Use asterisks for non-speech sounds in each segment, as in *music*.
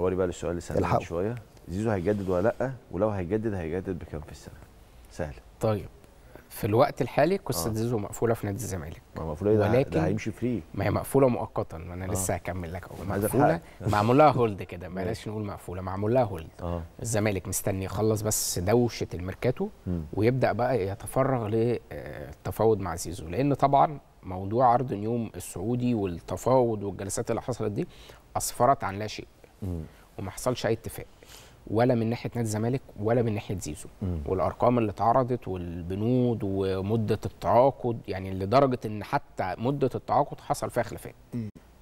ده بقى للسؤال اللي سالناه شويه زيزو هيجدد ولا لا ولو هيجدد هيجدد بكام في السنه سهل طيب في الوقت الحالي قصه آه. زيزو مقفوله في نادي الزمالك ما مقفوله إيه؟ ده ولكن ده هيمشي فري ما هي مقفوله مؤقتا ما انا آه. لسه هكمل لك اهو مقفوله *laughs* معمول لها هولد كده بلاش نقول مقفوله معمول لها هولد آه. الزمالك مستني يخلص بس دوشه الميركاتو ويبدا بقى يتفرغ للتفاوض آه، مع زيزو لان طبعا موضوع عرض نيوم السعودي والتفاوض والجلسات اللي حصلت دي اسفرت عن لا شيء وما حصلش اي اتفاق ولا من ناحيه نادي الزمالك ولا من ناحيه زيزو مم. والارقام اللي اتعرضت والبنود ومده التعاقد يعني لدرجه ان حتى مده التعاقد حصل فيها خلافات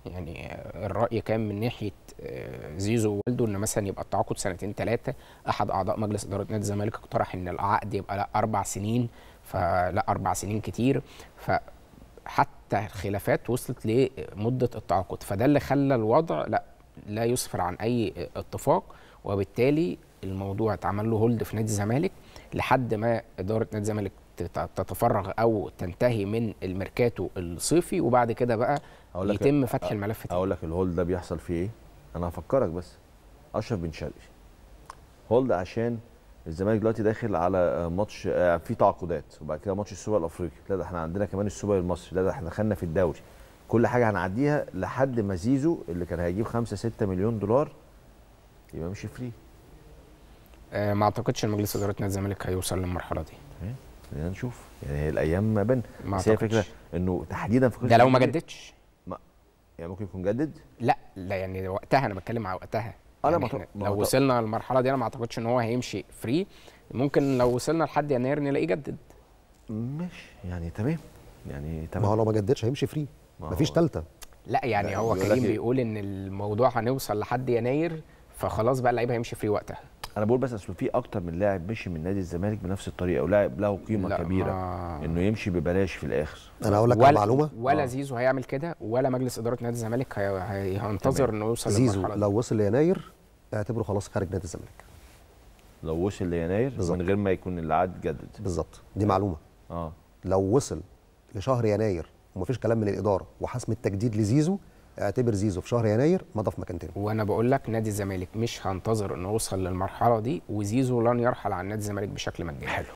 يعني الراي كان من ناحيه آه، زيزو ووالده ان مثلا يبقى التعاقد سنتين ثلاثه احد اعضاء مجلس اداره نادي الزمالك اقترح ان العقد يبقى لا اربع سنين فلا اربع سنين كتير ف حتى الخلافات وصلت لمده التعاقد فده اللي خلى الوضع لا لا يسفر عن اي اتفاق وبالتالي الموضوع اتعمل له هولد في نادي الزمالك لحد ما اداره نادي الزمالك تتفرغ او تنتهي من الميركاتو الصيفي وبعد كده بقى يتم فتح الملف اقول لك الهولد ده بيحصل فيه ايه انا هفكرك بس اشرف بن شرقي هولد عشان الزمالك دلوقتي داخل على ماتش آه، في تعاقدات وبعد كده ماتش السوبر الافريقي لا ده احنا عندنا كمان السوبر المصري لا ده احنا دخلنا في الدوري كل حاجه هنعديها لحد ما زيزو اللي كان هيجيب 5 6 مليون دولار يبقى مش فري آه ما اعتقدش ان مجلس اداره نادي الزمالك هيوصل للمرحله دي خلينا إيه؟ يعني نشوف يعني الايام ما بين ما بس هي فكره انه تحديدا في ده لو ما جددش ما يعني ممكن يكون جدد لا لا يعني وقتها انا بتكلم على وقتها انا يعني مطلع لو وصلنا للمرحله دي انا ما اعتقدش ان هو هيمشي فري ممكن لو وصلنا لحد يناير نلاقيه جدد ماشي يعني تمام يعني تمام ما هو لو ما جددش هيمشي فري مفيش ثالثه لا يعني هو كريم إيه؟ بيقول ان الموضوع هنوصل لحد يناير فخلاص بقى اللعيب هيمشي فري وقتها انا بقول بس اصل في اكتر من لاعب مشي من نادي الزمالك بنفس الطريقه ولاعب له قيمه لا كبيره ما... انه يمشي ببلاش في الاخر انا هقول لك ولا... معلومه ولا آه. زيزو هيعمل كده ولا مجلس اداره نادي الزمالك هينتظر انه يوصل زيزو لو وصل ليناير اعتبره خلاص خارج نادي الزمالك لو وصل ليناير بالزبط. من غير ما يكون العقد جدد بالظبط دي معلومه اه لو وصل لشهر يناير ومفيش كلام من الاداره وحسم التجديد لزيزو اعتبر زيزو في شهر يناير مضى في مكان تاني وانا بقول لك نادي الزمالك مش هنتظر انه يوصل للمرحله دي وزيزو لن يرحل عن نادي الزمالك بشكل مجاني حلو